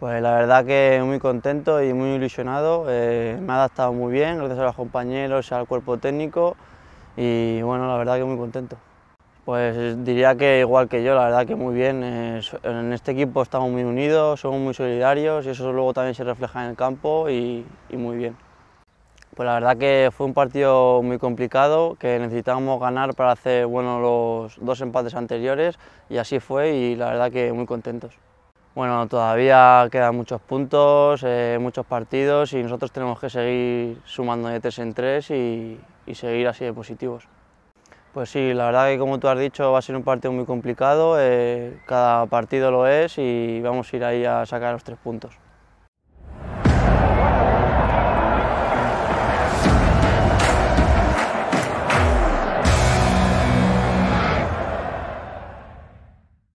Pues la verdad que muy contento y muy ilusionado, eh, me ha adaptado muy bien, gracias a los compañeros, al cuerpo técnico y bueno, la verdad que muy contento. Pues diría que igual que yo, la verdad que muy bien, en este equipo estamos muy unidos, somos muy solidarios y eso luego también se refleja en el campo y, muy bien. Pues la verdad que fue un partido muy complicado, que necesitábamos ganar para hacer bueno, los dos empates anteriores y así fue y la verdad que muy contentos. Bueno, todavía quedan muchos puntos, eh, muchos partidos y nosotros tenemos que seguir sumando de tres en tres y, seguir así de positivos. Pues sí, la verdad que como tú has dicho va a ser un partido muy complicado, eh, cada partido lo es y vamos a ir ahí a sacar los tres puntos.